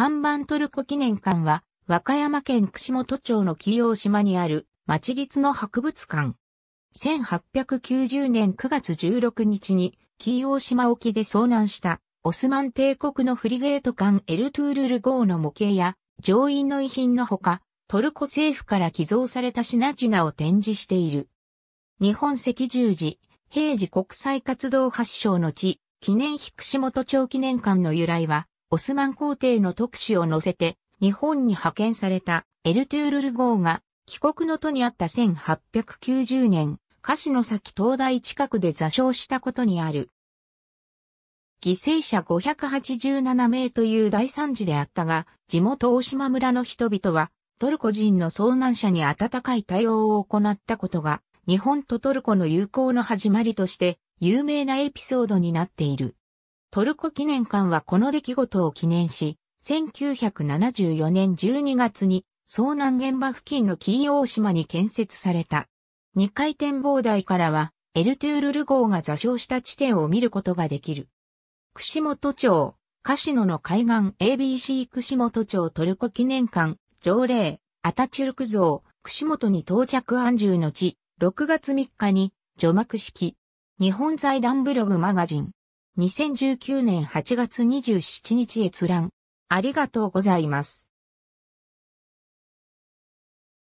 看板トルコ記念館は、和歌山県串本町の紀陽島にある町立の博物館。1890年9月16日に紀陽島沖で遭難したオスマン帝国のフリゲート艦エルトゥールル号の模型や乗員の遺品のほか、トルコ政府から寄贈された品々を展示している。日本赤十字、平時国際活動発祥の地、記念碑串本町記念館の由来は、オスマン皇帝の特使を乗せて、日本に派遣されたエルトゥールル号が、帰国の途にあった1890年、樫の先東大近くで座礁したことにある。犠牲者587名という大惨事であったが、地元大島村の人々は、トルコ人の遭難者に温かい対応を行ったことが、日本とトルコの友好の始まりとして、有名なエピソードになっている。トルコ記念館はこの出来事を記念し、1974年12月に遭難現場付近の紀伊大島に建設された。2階展望台からは、エルトゥールル号が座礁した地点を見ることができる。串本町、カシノの海岸 ABC 串本町トルコ記念館、条例、アタチュルク像、串本に到着安住の地、6月3日に、除幕式、日本財団ブログマガジン、2019年8月27日閲覧。ありがとうございます。